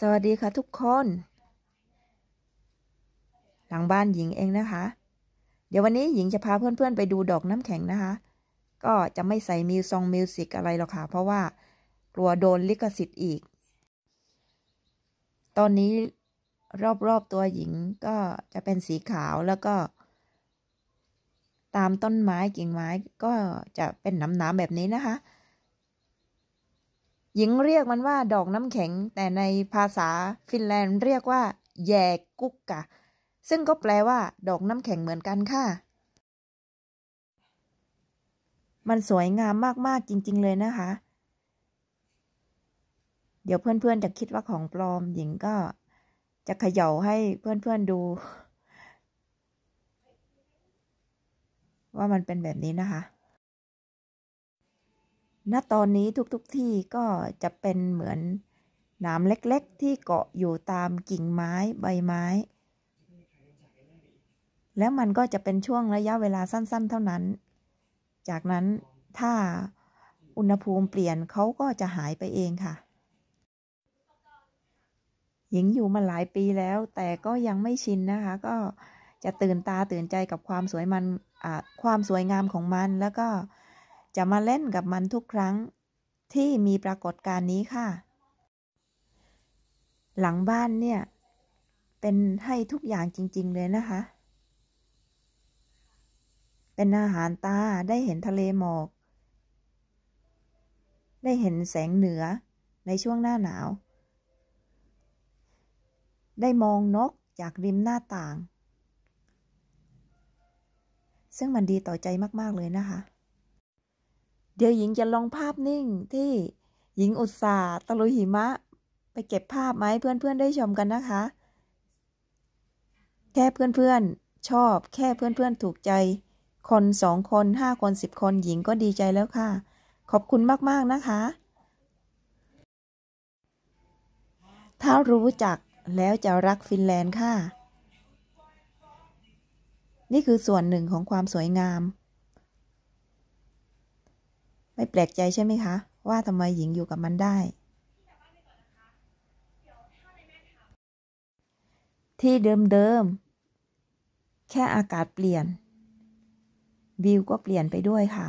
สวัสดีค่ะทุกคน หลังบ้านหญิงเองนะคะ เดี๋ยววันนี้หญิงจะพาเพื่อนๆไปดูดอกน้ำแข็งนะคะ ก็จะไม่ใส่มิวซองมิวสิกอะไรหรอกค่ะ เพราะว่า กลัวโดนลิขสิทธิ์อีก ตอนนี้รอบๆ ตัวหญิงก็จะเป็นสีขาวแล้วก็ ตามต้นไม้กิ่งไม้ก็จะเป็นน้ำๆ แบบนี้นะคะหญิงเรียกมันว่า ดอกน้ำแข็ง แต่ในภาษาฟินแลนด์เรียกว่า แยกุกกะซึ่งก็แปลว่า ดอกน้ำแข็งเหมือนกันค่ะ มันสวยงามมากๆจริง ๆเลยนะคะ เดี๋ยวเพื่อน ๆ จะคิดว่าของปลอม หญิงก็จะเขย่าให้เพื่อน ๆ ดู ว่ามันเป็นแบบนี้นะคะณตอนนี้ทุกๆทที่ก็จะเป็นเหมือนหนามเล็ก ๆ ที่เกาะอยู่ตามกิ่งไม้ใบไม้ แล้วมันก็จะเป็นช่วงระยะเวลาสั้น ๆ เท่านั้น จากนั้นถ้าอุณหภูมิเปลี่ยนเขาก็จะหายไปเองค่ะ หญิงอยู่มาหลายปีแล้ว แต่ก็ยังไม่ชินนะคะ ก็จะตื่นตาตื่นใจกับความสวยมันความสวยงามของมันแล้วก็จะมาเล่นกับมันทุกครั้งที่มีปรากฏการณ์นี้ค่ะ หลังบ้านเนี่ย เป็นให้ทุกอย่างจริง ๆ เลยนะคะ เป็นอาหารตาได้เห็นทะเลหมอก ได้เห็นแสงเหนือในช่วงหน้าหนาว ได้มองนกจากริมหน้าต่าง ซึ่งมันดีต่อใจมาก ๆ เลยนะคะเดี๋ยวหญิงจะลองภาพนิ่งที่หญิงอุตสาตะลุยหิมะไปเก็บภาพไหมเพื่อนๆได้ชมกันนะคะ แค่เพื่อนๆชอบ แค่เพื่อนๆถูกใจ คนสองคนห้าคนสิบคนหญิงก็ดีใจแล้วค่ะ ขอบคุณมากๆนะคะ ถ้ารู้จักแล้วจะรักฟินแลนด์ค่ะ นี่คือส่วนหนึ่งของความสวยงามไม่แปลกใจใช่ไหมคะ ว่าทำไมหญิงอยู่กับมันได้ ที่เดิมๆแค่อากาศเปลี่ยน วิวก็เปลี่ยนไปด้วยค่ะ